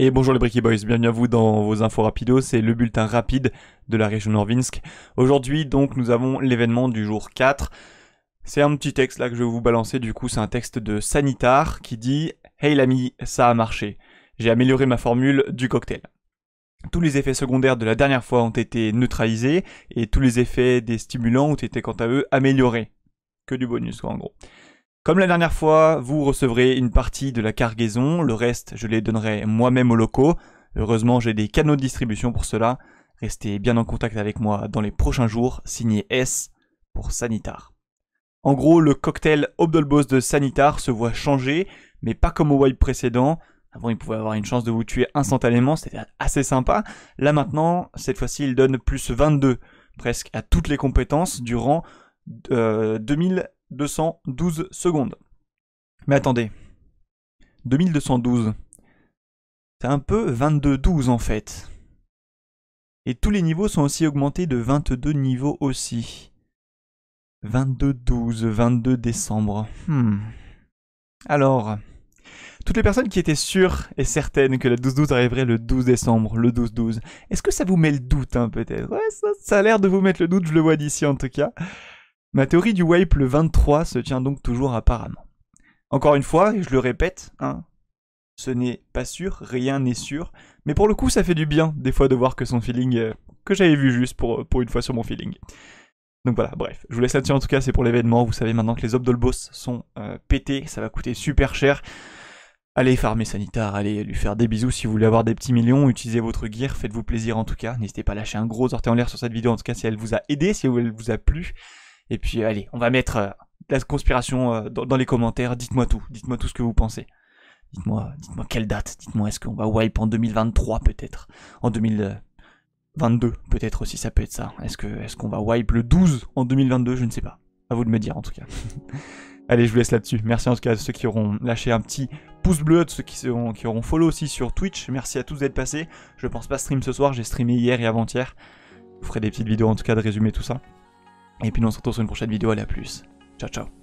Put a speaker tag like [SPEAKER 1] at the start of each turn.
[SPEAKER 1] Et bonjour les Bricky Boys, bienvenue à vous dans vos infos rapido, c'est le bulletin rapide de la région Norvinsk. Aujourd'hui donc nous avons l'événement du jour 4. C'est un petit texte là que je vais vous balancer, du coup c'est un texte de Sanitar qui dit « Hey l'ami, ça a marché, j'ai amélioré ma formule du cocktail ». Tous les effets secondaires de la dernière fois ont été neutralisés et tous les effets des stimulants ont été quant à eux améliorés. Que du bonus quoi en gros. Comme la dernière fois, vous recevrez une partie de la cargaison, le reste je les donnerai moi-même aux locaux. Heureusement j'ai des canaux de distribution pour cela. Restez bien en contact avec moi dans les prochains jours, signé S pour Sanitar. En gros, le cocktail Obdolbos de Sanitar se voit changer, mais pas comme au wipe précédent. Avant, il pouvait avoir une chance de vous tuer instantanément, c'était assez sympa. Là maintenant, cette fois-ci, il donne plus 22 presque à toutes les compétences durant euh, 2000 212 secondes. Mais attendez, 2212, c'est un peu 2212 en fait. Et tous les niveaux sont aussi augmentés de 22 niveaux aussi. 22-12, 22 décembre. Hmm. Alors, toutes les personnes qui étaient sûres et certaines que la 12-12 arriverait le 12 décembre, le 12-12, est-ce que ça vous met le doute, hein, peut-être Ouais, ça a l'air de vous mettre le doute, je le vois d'ici en tout cas. Ma théorie du wipe le 23 se tient donc toujours apparemment. Encore une fois, et je le répète, hein, ce n'est pas sûr, rien n'est sûr, mais pour le coup ça fait du bien des fois de voir que son feeling, euh, que j'avais vu juste pour, pour une fois sur mon feeling. Donc voilà, bref, je vous laisse là-dessus en tout cas, c'est pour l'événement, vous savez maintenant que les Obdolbos sont euh, pétés, ça va coûter super cher. Allez farmer Sanitar, allez lui faire des bisous si vous voulez avoir des petits millions, utilisez votre gear, faites-vous plaisir en tout cas, n'hésitez pas à lâcher un gros orteil en l'air sur cette vidéo en tout cas si elle vous a aidé, si elle vous a plu. Et puis euh, allez, on va mettre euh, la conspiration euh, dans, les commentaires. Dites-moi tout, dites-moi tout ce que vous pensez. Dites-moi, quelle date, dites-moi est-ce qu'on va wipe en 2023 peut-être, en 2022 peut-être aussi, ça peut être ça. Est-ce que est-ce qu'on va wipe le 12 en 2022, je ne sais pas. À vous de me dire en tout cas. Allez, je vous laisse là-dessus. Merci en tout cas à ceux qui auront lâché un petit pouce bleu, à ceux qui, qui auront follow aussi sur Twitch. Merci à tous d'être passés. Je pense pas stream ce soir, j'ai streamé hier et avant-hier. Je vous ferai des petites vidéos en tout cas de résumer tout ça. Et puis nous on se retrouve sur une prochaine vidéo, allez à plus. Ciao ciao